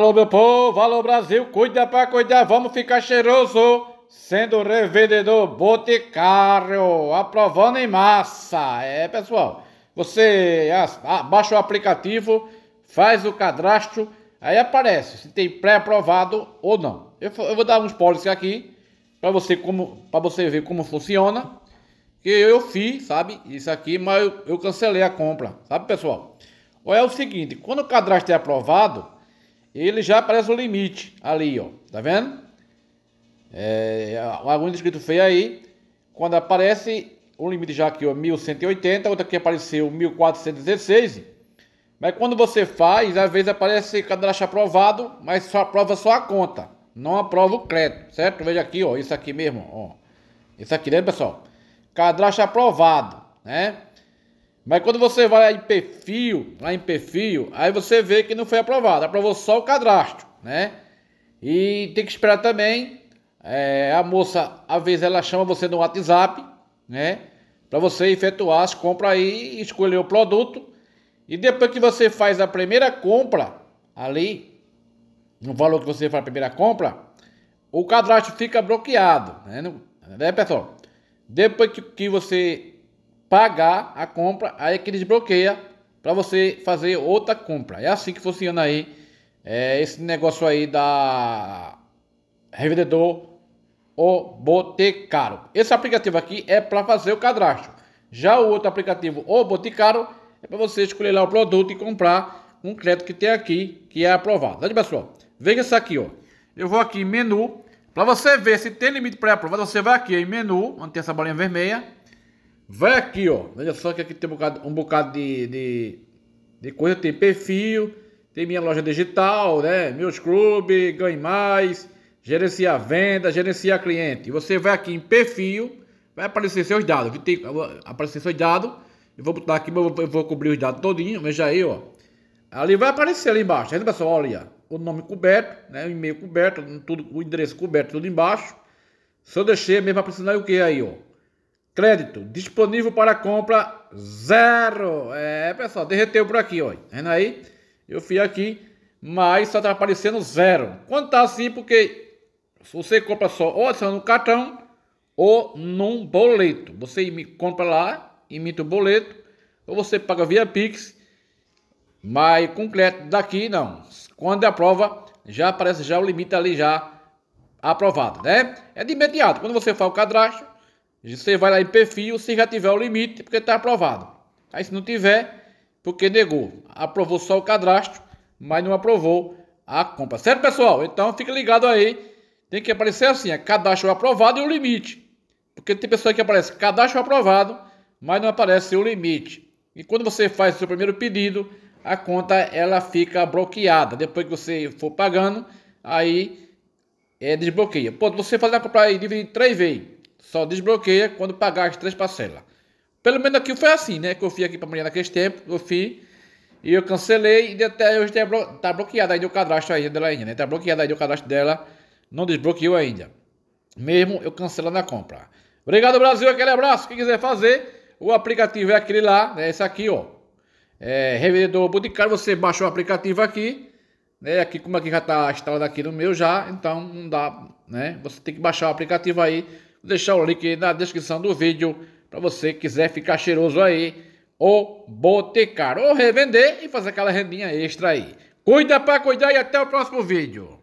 Alô, meu povo, alô, Brasil, cuida pra cuidar, vamos ficar cheiroso. Sendo revendedor Boticário, aprovando em massa. É, pessoal, você baixa o aplicativo, faz o cadastro, aí aparece se tem pré-aprovado ou não. Eu, eu, vou dar uns pólices aqui, para você, como, pra você ver como funciona. Que eu fiz, sabe, isso aqui, mas eu, eu cancelei a compra, sabe, pessoal? Ou é o seguinte, quando o cadastro é aprovado ele já aparece o limite ali, ó. Tá vendo? É, alguns escrito feio aí. Quando aparece o limite já aqui, ó, 1180, outra aqui apareceu 1416. Mas quando você faz, às vezes aparece cadastro aprovado, mas só aprova só a conta, não aprova o crédito, certo? Veja aqui, ó, isso aqui mesmo, ó. Isso aqui, né, pessoal? Cadastro aprovado, né? Mas quando você vai em perfil, lá em perfil, aí você vê que não foi aprovado. Aprovou só o cadastro, né? E tem que esperar também. É, a moça, às vezes, ela chama você no WhatsApp, né? Para você efetuar as compras aí, escolher o produto. E depois que você faz a primeira compra ali, no valor que você faz a primeira compra, o cadastro fica bloqueado, né, né pessoal? Depois que, que você pagar a compra, aí é que desbloqueia para você fazer outra compra. É assim que funciona aí é, esse negócio aí da revendedor o Boticário. Esse aplicativo aqui é para fazer o cadastro. Já o outro aplicativo, o Boticário, é para você escolher lá o produto e comprar um crédito que tem aqui, que é aprovado. Olha, né, pessoal, veja isso aqui, ó. Eu vou aqui em menu, para você ver se tem limite pré-aprovado, você vai aqui em menu, onde tem essa bolinha vermelha, Vai aqui, ó. Veja só que aqui tem um bocado, um bocado de, de, de, coisa. Tem perfil, tem minha loja digital, né? Meus clubes, ganhe mais, gerenciar venda, gerenciar cliente. Você vai aqui em perfil, vai aparecer seus dados. Aqui tem, aparecer seus dados. Eu vou botar aqui, eu vou, eu vou cobrir os dados todinho. Veja aí, ó. Ali vai aparecer ali embaixo. Aí, pessoal, olha. O nome coberto, né? O e-mail coberto, tudo, o endereço coberto, tudo embaixo. Se eu deixei mesmo para precisar o que aí, ó Crédito disponível para compra zero. É, pessoal, derreteu por aqui, olha tá Vendo aí? Eu fui aqui, mas só tá aparecendo zero. Quando tá assim, porque você compra só ou no cartão ou num boleto. Você compra lá, imita o boleto, ou você paga via Pix, mas com crédito daqui não. Quando é a prova já aparece já o limite ali já aprovado, né? É de imediato. Quando você faz o cadastro, você vai lá em perfil, se já tiver o limite, porque está aprovado. Aí se não tiver, porque negou. Aprovou só o cadastro, mas não aprovou a compra. Certo, pessoal? Então fica ligado aí. Tem que aparecer assim, é cadastro aprovado e o limite. Porque tem pessoa que aparece cadastro aprovado, mas não aparece o limite. E quando você faz o seu primeiro pedido, a conta ela fica bloqueada. Depois que você for pagando, aí é, desbloqueia. Pô, você fazer a compra aí, dividir três vezes. Só desbloqueia quando pagar as três parcelas. Pelo menos aqui foi assim, né? Que eu fui aqui para mulher naquele tempo, eu fui e eu cancelei e até hoje tá, blo tá bloqueado aí o cadastro aí dela ainda, né? Tá bloqueado aí o cadastro dela, não desbloqueou ainda. Mesmo eu cancelando a compra. Obrigado, Brasil, aquele abraço. Quem quiser fazer, o aplicativo é aquele lá, né? Esse aqui, ó. É, revendedor Boticário, você baixou o aplicativo aqui, né? Aqui, como aqui já tá instalado aqui no meu já, então não dá, né? Você tem que baixar o aplicativo aí Vou deixar o link na descrição do vídeo para você quiser ficar cheiroso aí ou botecar ou revender e fazer aquela rendinha extra aí. Cuida para cuidar e até o próximo vídeo.